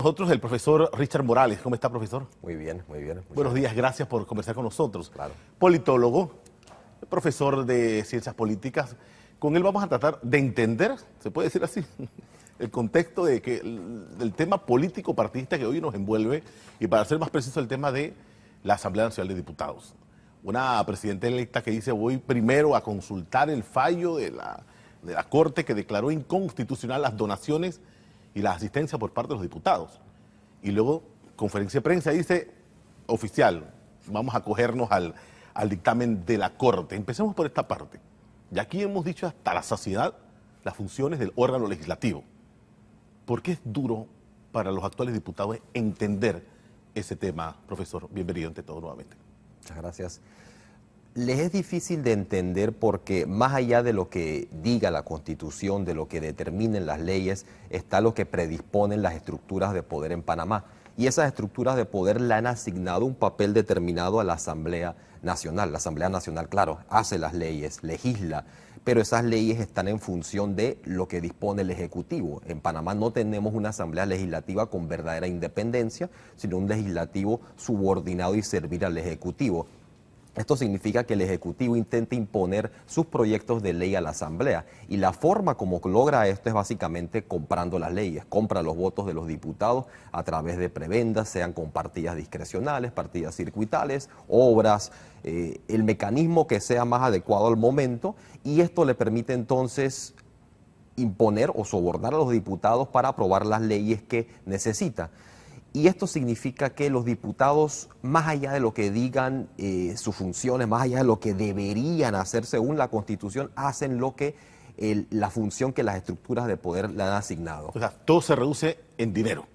Nosotros, el profesor Richard Morales. ¿Cómo está, profesor? Muy bien, muy bien. Buenos días, gracias por conversar con nosotros. Claro. Politólogo, profesor de ciencias políticas. Con él vamos a tratar de entender, se puede decir así, el contexto de que del tema político partista que hoy nos envuelve y para ser más preciso el tema de la Asamblea Nacional de Diputados. Una presidenta electa que dice voy primero a consultar el fallo de la, de la Corte que declaró inconstitucional las donaciones y la asistencia por parte de los diputados. Y luego, conferencia de prensa, dice, oficial, vamos a cogernos al, dictamen de la Corte. Empecemos por esta parte. Y aquí hemos dicho hasta la saciedad las funciones del órgano legislativo. Porque es duro para los actuales diputados entender ese tema, profesor? Bienvenido ante todo nuevamente. Muchas gracias les es difícil de entender porque más allá de lo que diga la Constitución, de lo que determinen las leyes, está lo que predisponen las estructuras de poder en Panamá. Y esas estructuras de poder le han asignado un papel determinado a la Asamblea Nacional. La Asamblea Nacional, claro, hace las leyes, legisla, pero esas leyes están en función de lo que dispone el Ejecutivo. En Panamá no tenemos una asamblea legislativa con verdadera independencia, sino un legislativo subordinado y servir al Ejecutivo. Esto significa que el Ejecutivo intenta imponer sus proyectos de ley a la Asamblea y la forma como logra esto es básicamente comprando las leyes, compra los votos de los diputados a través de prebendas, sean con partidas discrecionales, partidas circuitales, obras, eh, el mecanismo que sea más adecuado al momento y esto le permite entonces imponer o sobornar a los diputados para aprobar las leyes que necesita. Y esto significa que los diputados, más allá de lo que digan eh, sus funciones, más allá de lo que deberían hacer según la Constitución, hacen lo que la función que las estructuras de poder le han asignado. O sea, todo se reduce en dinero.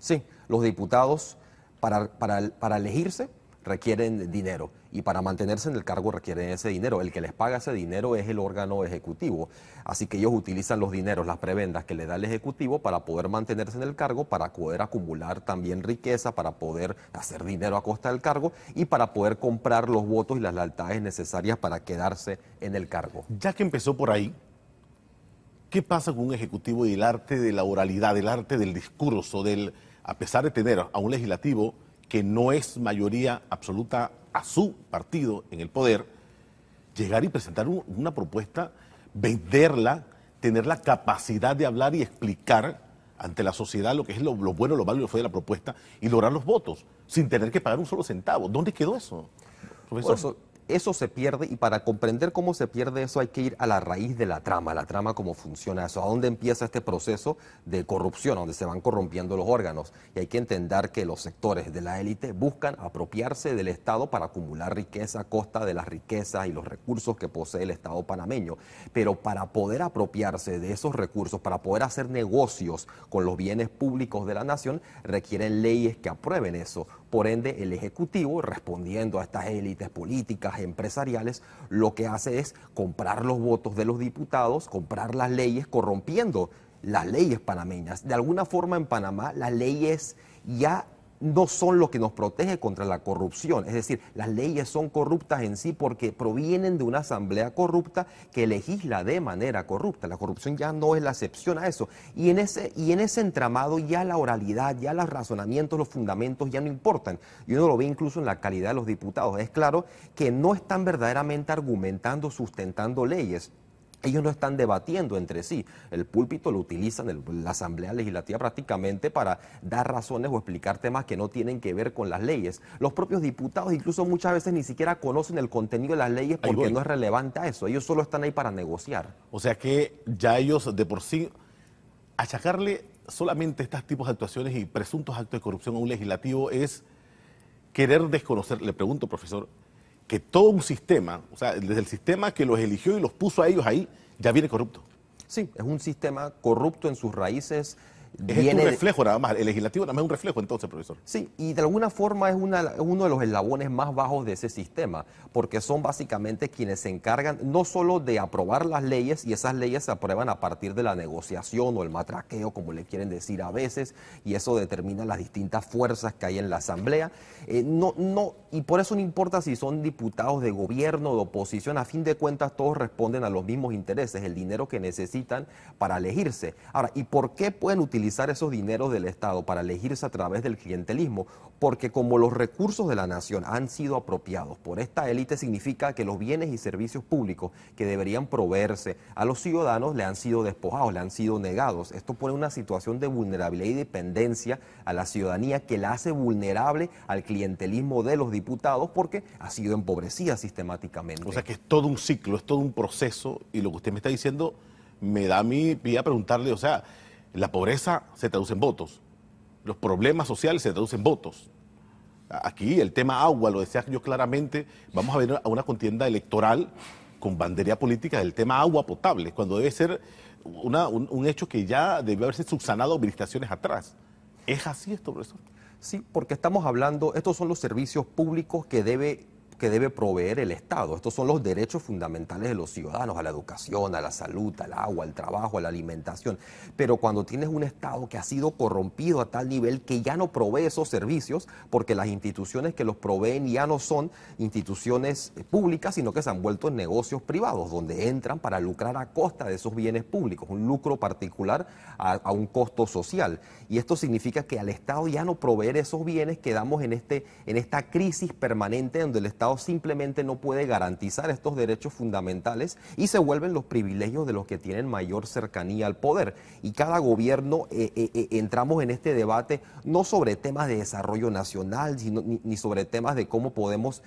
Sí, los diputados para elegirse requieren dinero y para mantenerse en el cargo requieren ese dinero. El que les paga ese dinero es el órgano ejecutivo. Así que ellos utilizan los dineros, las prebendas que le da el ejecutivo para poder mantenerse en el cargo, para poder acumular también riqueza, para poder hacer dinero a costa del cargo y para poder comprar los votos y las lealtades necesarias para quedarse en el cargo. Ya que empezó por ahí, ¿qué pasa con un ejecutivo y el arte de la oralidad, del arte del discurso, del, a pesar de tener a un legislativo, que no es mayoría absoluta a su partido en el poder, llegar y presentar una propuesta, venderla, tener la capacidad de hablar y explicar ante la sociedad lo que es lo, bueno, lo malo y lo fue de la propuesta y lograr los votos sin tener que pagar un solo centavo. ¿Dónde quedó eso? Profesor? eso eso se pierde y para comprender cómo se pierde eso hay que ir a la raíz de la trama, la trama cómo funciona eso, a dónde empieza este proceso de corrupción, donde se van corrompiendo los órganos. Y hay que entender que los sectores de la élite buscan apropiarse del Estado para acumular riqueza a costa de las riquezas y los recursos que posee el Estado panameño. Pero para poder apropiarse de esos recursos, para poder hacer negocios con los bienes públicos de la nación, requieren leyes que aprueben eso. Por ende, el Ejecutivo, respondiendo a estas élites políticas, empresariales lo que hace es comprar los votos de los diputados, comprar las leyes, corrompiendo las leyes panameñas. De alguna forma en Panamá las leyes ya no son lo que nos protege contra la corrupción. Es decir, las leyes son corruptas en sí porque provienen de una asamblea corrupta que legisla de manera corrupta. La corrupción ya no es la excepción a eso. Y en ese, y en ese entramado ya la oralidad, ya los razonamientos, los fundamentos ya no importan. Y uno lo ve incluso en la calidad de los diputados. Es claro que no están verdaderamente argumentando, sustentando leyes ellos no están debatiendo entre sí. El púlpito lo utilizan la Asamblea Legislativa prácticamente para dar razones o explicar temas que no tienen que ver con las leyes. Los propios diputados incluso muchas veces ni siquiera conocen el contenido de las leyes porque no es relevante a eso. Ellos solo están ahí para negociar. O sea que ya ellos de por sí achacarle solamente estos tipos de actuaciones y presuntos actos de corrupción a un legislativo es querer desconocer, le pregunto profesor, que todo un sistema, o sea, desde el sistema que los eligió y los puso a ellos ahí, ya viene corrupto. Sí, es un sistema corrupto en sus raíces, es un reflejo nada más, el legislativo nada más es un reflejo entonces, profesor. Sí, y de alguna forma es una, uno de los eslabones más bajos de ese sistema, porque son básicamente quienes se encargan no solo de aprobar las leyes, y esas leyes se aprueban a partir de la negociación o el matraqueo, como le quieren decir a veces, y eso determina las distintas fuerzas que hay en la Asamblea. Eh, no, no, y por eso no importa si son diputados de gobierno, o de oposición, a fin de cuentas todos responden a los mismos intereses, el dinero que necesitan para elegirse. Ahora, ¿y por qué pueden utilizar esos dineros del Estado para elegirse a través del clientelismo, porque como los recursos de la nación han sido apropiados por esta élite, significa que los bienes y servicios públicos que deberían proveerse a los ciudadanos le han sido despojados, le han sido negados. Esto pone una situación de vulnerabilidad y dependencia a la ciudadanía que la hace vulnerable al clientelismo de los diputados porque ha sido empobrecida sistemáticamente. O sea que es todo un ciclo, es todo un proceso y lo que usted me está diciendo me da mi vida a preguntarle, o sea, la pobreza se traduce en votos, los problemas sociales se traducen en votos. Aquí el tema agua, lo decía yo claramente, vamos a ver a una contienda electoral con bandería política del tema agua potable, cuando debe ser un, hecho que ya debió haberse subsanado administraciones atrás. ¿Es así esto, profesor? Sí, porque estamos hablando, estos son los servicios públicos que debe debe proveer el Estado. Estos son los derechos fundamentales de los ciudadanos, a la educación, a la salud, al agua, al trabajo, a la alimentación. Pero cuando tienes un Estado que ha sido corrompido a tal nivel que ya no provee esos servicios, porque las instituciones que los proveen ya no son instituciones eh, públicas, sino que se han vuelto en negocios privados, donde entran para lucrar a costa de esos bienes públicos, un lucro particular a, un costo social. Y esto significa que al Estado ya no proveer esos bienes, quedamos en, este, en esta crisis permanente donde el Estado simplemente no puede garantizar estos derechos fundamentales y se vuelven los privilegios de los que tienen mayor cercanía al poder. Y cada gobierno eh, eh, eh, entramos en este debate no sobre temas de desarrollo nacional, sino, ni, sobre temas de cómo podemos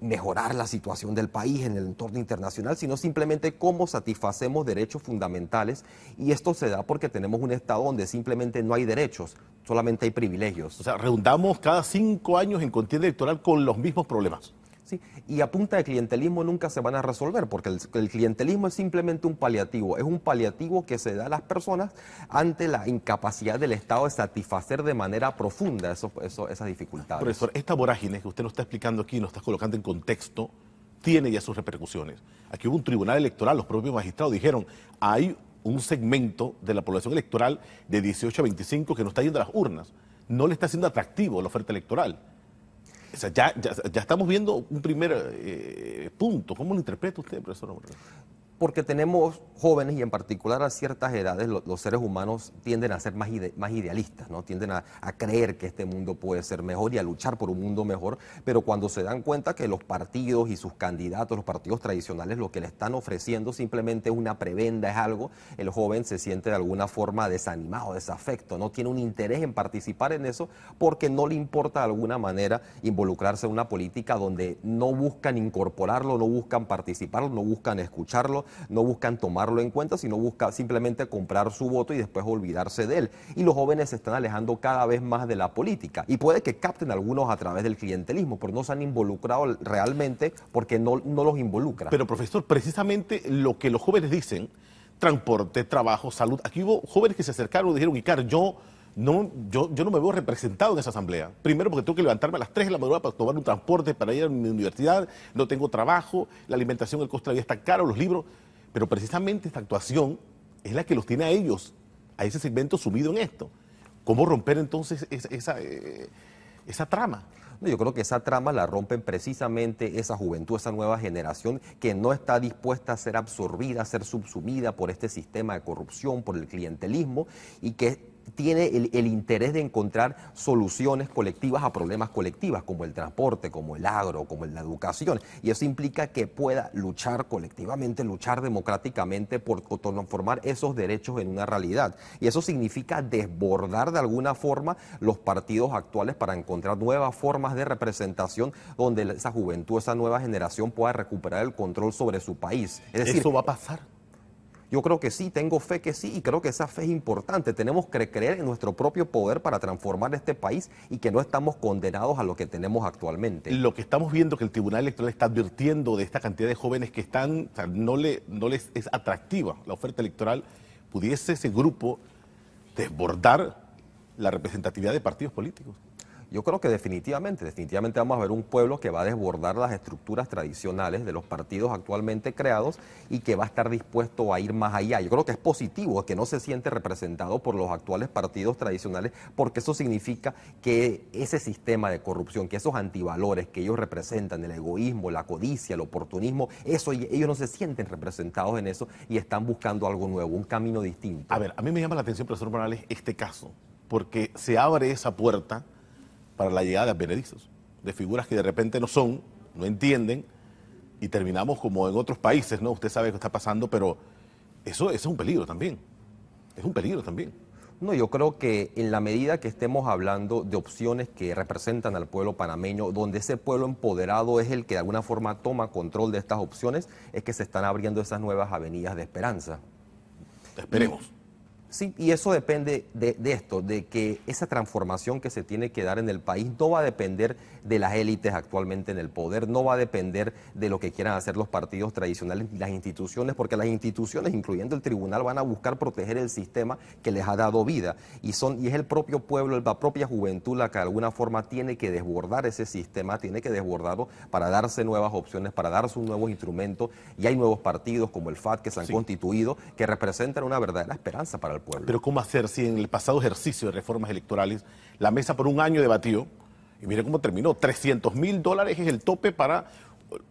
mejorar la situación del país en el entorno internacional, sino simplemente cómo satisfacemos derechos fundamentales. Y esto se da porque tenemos un Estado donde simplemente no hay derechos, solamente hay privilegios. O sea, redundamos cada cinco años en contienda electoral con los mismos problemas. Y a punta de clientelismo nunca se van a resolver, porque el, clientelismo es simplemente un paliativo, es un paliativo que se da a las personas ante la incapacidad del Estado de satisfacer de manera profunda esas dificultades. Profesor, esta vorágine que usted nos está explicando aquí, nos está colocando en contexto, tiene ya sus repercusiones. Aquí hubo un tribunal electoral, los propios magistrados dijeron, hay un segmento de la población electoral de 18 a 25 que no está yendo a las urnas, no le está siendo atractivo la oferta electoral ya, estamos viendo un primer eh, punto. ¿Cómo lo interpreta usted, profesor? porque tenemos jóvenes y en particular a ciertas edades los seres humanos tienden a ser más, más idealistas, ¿no? tienden a, a, creer que este mundo puede ser mejor y a luchar por un mundo mejor, pero cuando se dan cuenta que los partidos y sus candidatos, los partidos tradicionales, lo que le están ofreciendo simplemente es una prebenda, es algo, el joven se siente de alguna forma desanimado, desafecto, no tiene un interés en participar en eso porque no le importa de alguna manera involucrarse en una política donde no buscan incorporarlo, no buscan participarlo, no buscan escucharlo no buscan tomarlo en cuenta, sino buscan simplemente comprar su voto y después olvidarse de él. Y los jóvenes se están alejando cada vez más de la política. Y puede que capten algunos a través del clientelismo, pero no se han involucrado realmente porque no, los involucra. Pero profesor, precisamente lo que los jóvenes dicen, transporte, trabajo, salud, aquí hubo jóvenes que se acercaron y dijeron, Icar, yo no, yo, yo no me veo representado en esa asamblea. Primero porque tengo que levantarme a las 3 de la madrugada para tomar un transporte, para ir a mi universidad, no tengo trabajo, la alimentación, el costo de la vida está caro, los libros. Pero precisamente esta actuación es la que los tiene a ellos, a ese segmento sumido en esto. ¿Cómo romper entonces esa, esa, eh, trama? yo creo que esa trama la rompen precisamente esa juventud, esa nueva generación que no está dispuesta a ser absorbida, a ser subsumida por este sistema de corrupción, por el clientelismo y que tiene el, interés de encontrar soluciones colectivas a problemas colectivas, como el transporte, como el agro, como la educación. Y eso implica que pueda luchar colectivamente, luchar democráticamente por transformar esos derechos en una realidad. Y eso significa desbordar de alguna forma los partidos actuales para encontrar nuevas formas de representación donde esa juventud, esa nueva generación pueda recuperar el control sobre su país. Es decir, ¿Eso va a pasar? Yo creo que sí, tengo fe que sí y creo que esa fe es importante. Tenemos que creer en nuestro propio poder para transformar este país y que no estamos condenados a lo que tenemos actualmente. Lo que estamos viendo que el Tribunal Electoral está advirtiendo de esta cantidad de jóvenes que están, no, le, no les es atractiva la oferta electoral, pudiese ese grupo desbordar la representatividad de partidos políticos. Yo creo que definitivamente, definitivamente vamos a ver un pueblo que va a desbordar las estructuras tradicionales de los partidos actualmente creados y que va a estar dispuesto a ir más allá. Yo creo que es positivo que no se siente representado por los actuales partidos tradicionales porque eso significa que ese sistema de corrupción, que esos antivalores que ellos representan, el egoísmo, la codicia, el oportunismo, eso ellos no se sienten representados en eso y están buscando algo nuevo, un camino distinto. A ver, a mí me llama la atención, profesor Morales, este caso, porque se abre esa puerta para la llegada de benedizos, de figuras que de repente no son, no entienden, y terminamos como en otros países, ¿no? Usted sabe qué está pasando, pero eso, es un peligro también. Es un peligro también. No, yo creo que en la medida que estemos hablando de opciones que representan al pueblo panameño, donde ese pueblo empoderado es el que de alguna forma toma control de estas opciones, es que se están abriendo esas nuevas avenidas de esperanza. Esperemos. Sí, y eso depende de, esto, de que esa transformación que se tiene que dar en el país no va a depender de las élites actualmente en el poder, no va a depender de lo que quieran hacer los partidos tradicionales y las instituciones, porque las instituciones, incluyendo el tribunal, van a buscar proteger el sistema que les ha dado vida. Y, son, y es el propio pueblo, la propia juventud la que de alguna forma tiene que desbordar ese sistema, tiene que desbordarlo para darse nuevas opciones, para darse un nuevo instrumento. Y hay nuevos partidos como el FAT que se han constituido, que representan una verdadera esperanza para el pero ¿cómo hacer si en el pasado ejercicio de reformas electorales la mesa por un año debatió, y mire cómo terminó, 300 mil dólares es el tope para,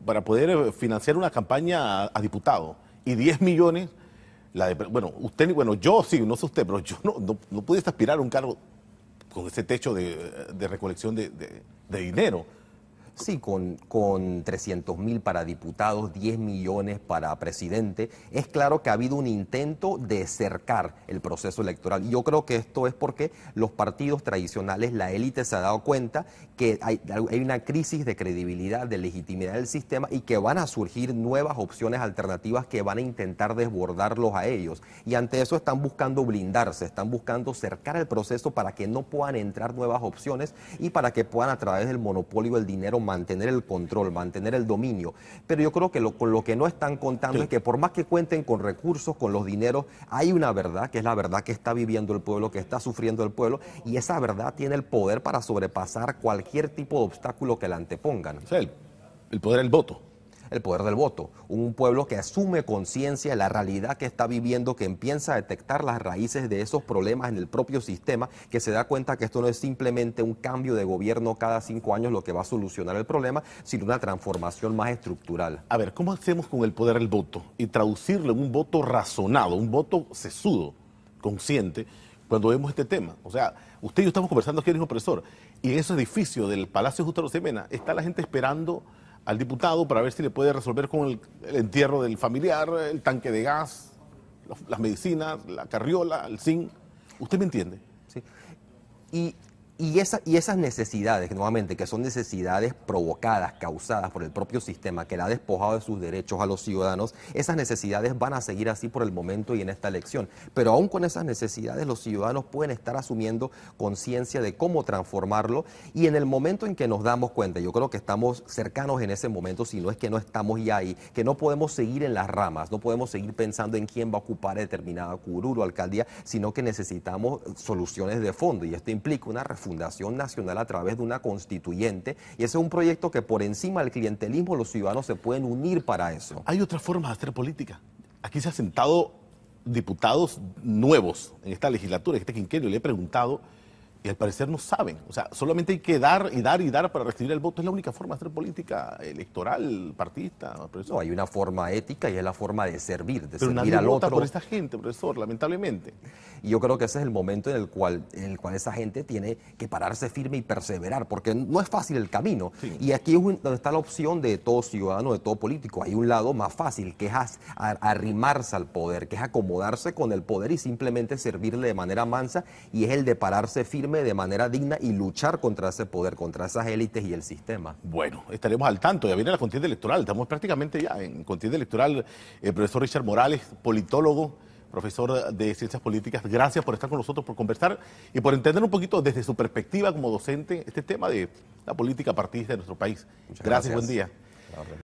para poder eh, financiar una campaña a, diputado, y 10 millones, la bueno, usted, bueno, yo sí, no sé usted, pero yo no, no, aspirar a un cargo con ese techo de, recolección de, de dinero. Sí, con, con 300 mil para diputados, 10 millones para presidente. Es claro que ha habido un intento de cercar el proceso electoral. yo creo que esto es porque los partidos tradicionales, la élite se ha dado cuenta que hay, hay una crisis de credibilidad, de legitimidad del sistema y que van a surgir nuevas opciones alternativas que van a intentar desbordarlos a ellos. Y ante eso están buscando blindarse, están buscando cercar el proceso para que no puedan entrar nuevas opciones y para que puedan a través del monopolio, el dinero mantener el control, mantener el dominio. Pero yo creo que lo, con lo que no están contando es que por más que cuenten con recursos, con los dineros, hay una verdad, que es la verdad que está viviendo el pueblo, que está sufriendo el pueblo, y esa verdad tiene el poder para sobrepasar cualquier tipo de obstáculo que la antepongan. el poder del voto el poder del voto, un pueblo que asume conciencia de la realidad que está viviendo, que empieza a detectar las raíces de esos problemas en el propio sistema, que se da cuenta que esto no es simplemente un cambio de gobierno cada cinco años lo que va a solucionar el problema, sino una transformación más estructural. A ver, ¿cómo hacemos con el poder del voto y traducirlo en un voto razonado, un voto sesudo, consciente? cuando vemos este tema. O sea, usted y yo estamos conversando aquí, el mismo profesor, y en ese edificio del Palacio Justo de Semena está la gente esperando al diputado para ver si le puede resolver con el, entierro del familiar, el tanque de gas, las medicinas, la carriola, el zinc. ¿Usted me entiende? Sí y, esa, y esas necesidades, nuevamente, que son necesidades provocadas, causadas por el propio sistema que la ha despojado de sus derechos a los ciudadanos, esas necesidades van a seguir así por el momento y en esta elección. Pero aún con esas necesidades, los ciudadanos pueden estar asumiendo conciencia de cómo transformarlo y en el momento en que nos damos cuenta, yo creo que estamos cercanos en ese momento, si no es que no estamos ya ahí, que no podemos seguir en las ramas, no podemos seguir pensando en quién va a ocupar determinada curul o alcaldía, sino que necesitamos soluciones de fondo y esto implica una refundación Fundación Nacional a través de una constituyente y ese es un proyecto que por encima del clientelismo los ciudadanos se pueden unir para eso. Hay otra forma de hacer política. Aquí se han sentado diputados nuevos en esta legislatura, en este quinquenio, le he preguntado y al parecer no saben. O sea, solamente hay que dar y dar y dar para recibir el voto. Es la única forma de hacer política electoral, partidista. Profesor. No, hay una forma ética y es la forma de servir, de Pero servir nadie al vota otro. por esta gente, profesor, lamentablemente. Y yo creo que ese es el momento en el cual, el cual esa gente tiene que pararse firme y perseverar, porque no es fácil el camino. Y aquí es donde está la opción de todo ciudadano, de todo político. Hay un lado más fácil, que es arrimarse al poder, que es acomodarse con el poder y simplemente servirle de manera mansa, y es el de pararse firme de manera digna y luchar contra ese poder, contra esas élites y el sistema. Bueno, estaremos al tanto. Ya viene la contienda electoral. Estamos prácticamente ya en contienda electoral. El eh, profesor Richard Morales, politólogo, profesor de Ciencias Políticas, gracias por estar con nosotros, por conversar y por entender un poquito desde su perspectiva como docente este tema de la política partidista de nuestro país. gracias, gracias. buen día.